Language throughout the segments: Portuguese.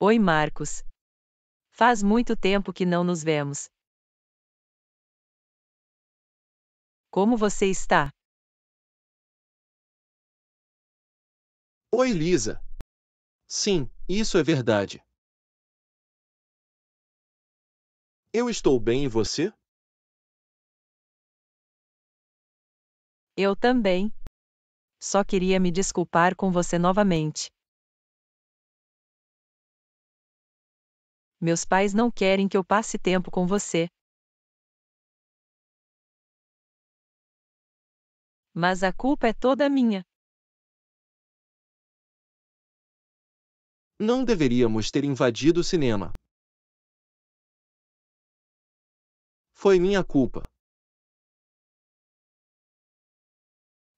Oi, Marcos. Faz muito tempo que não nos vemos. Como você está? Oi, Lisa. Sim, isso é verdade. Eu estou bem e você? Eu também. Só queria me desculpar com você novamente. Meus pais não querem que eu passe tempo com você. Mas a culpa é toda minha. Não deveríamos ter invadido o cinema. Foi minha culpa.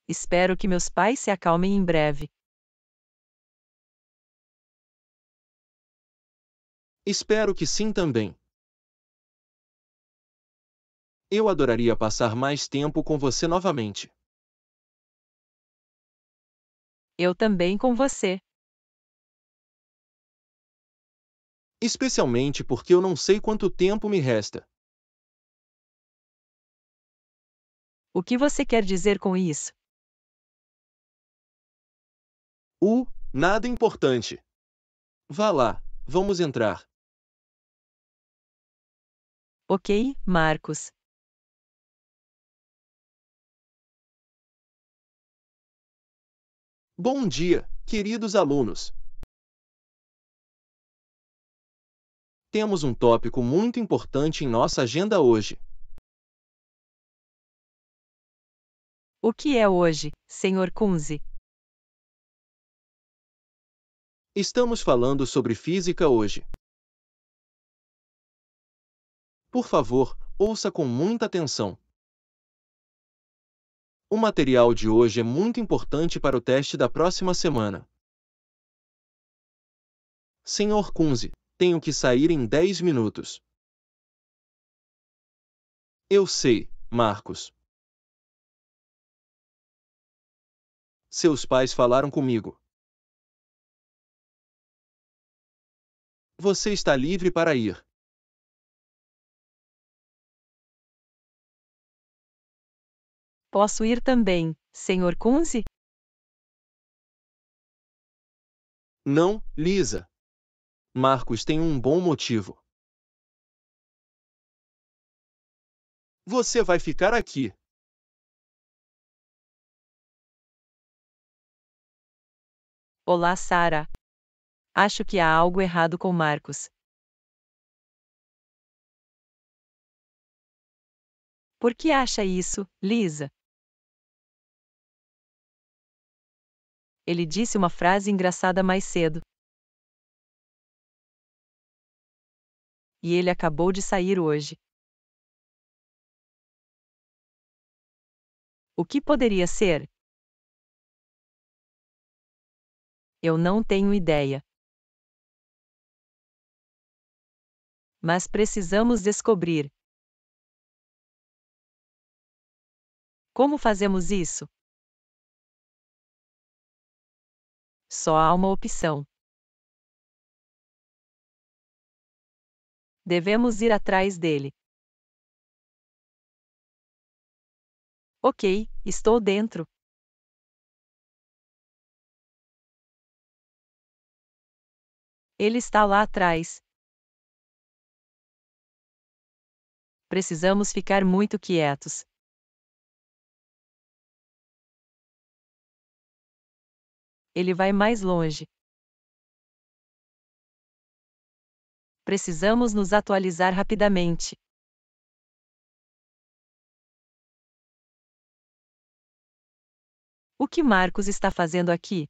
Espero que meus pais se acalmem em breve. Espero que sim também. Eu adoraria passar mais tempo com você novamente. Eu também com você. Especialmente porque eu não sei quanto tempo me resta. O que você quer dizer com isso? U, uh, nada importante. Vá lá, vamos entrar. Ok, Marcos. Bom dia, queridos alunos. Temos um tópico muito importante em nossa agenda hoje. O que é hoje, Sr. Kunze? Estamos falando sobre física hoje. Por favor, ouça com muita atenção. O material de hoje é muito importante para o teste da próxima semana. Senhor Kunze, tenho que sair em 10 minutos. Eu sei, Marcos. Seus pais falaram comigo. Você está livre para ir. Posso ir também, Sr. Kunze? Não, Lisa. Marcos tem um bom motivo. Você vai ficar aqui. Olá, Sara. Acho que há algo errado com Marcos. Por que acha isso, Lisa? ele disse uma frase engraçada mais cedo. E ele acabou de sair hoje. O que poderia ser? Eu não tenho ideia. Mas precisamos descobrir. Como fazemos isso? Só há uma opção. Devemos ir atrás dele. Ok, estou dentro. Ele está lá atrás. Precisamos ficar muito quietos. ele vai mais longe. Precisamos nos atualizar rapidamente. O que Marcos está fazendo aqui?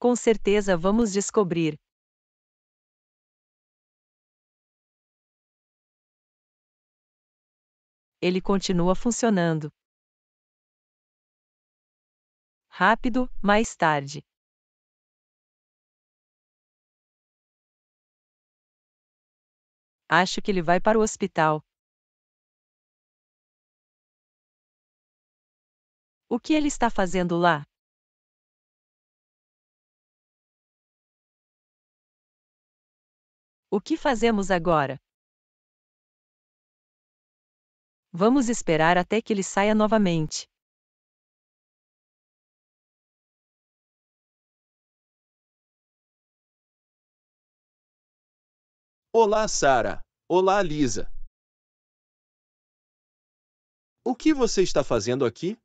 Com certeza vamos descobrir. Ele continua funcionando rápido, mais tarde. Acho que ele vai para o hospital. O que ele está fazendo lá? O que fazemos agora? Vamos esperar até que ele saia novamente. Olá, Sara. Olá, Lisa. O que você está fazendo aqui?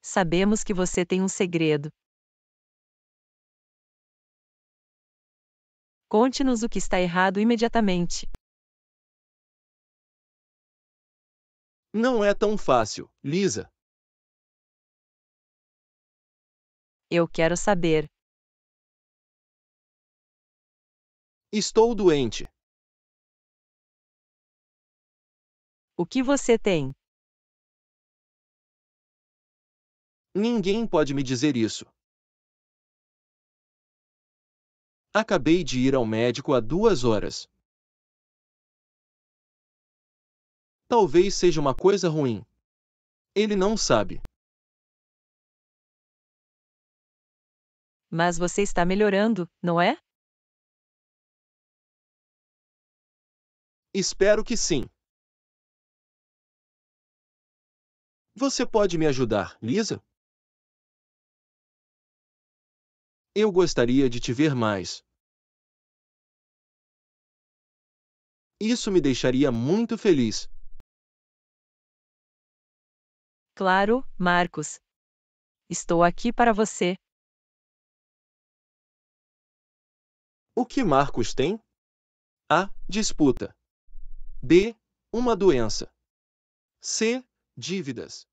Sabemos que você tem um segredo. Conte-nos o que está errado imediatamente. Não é tão fácil, Lisa. Eu quero saber, Estou doente. O que você tem? Ninguém pode me dizer isso. Acabei de ir ao médico há duas horas. Talvez seja uma coisa ruim. Ele não sabe. Mas você está melhorando, não é? Espero que sim. Você pode me ajudar, Lisa? Eu gostaria de te ver mais. Isso me deixaria muito feliz. Claro, Marcos. Estou aqui para você. O que Marcos tem? A disputa. B. Uma doença. C. Dívidas.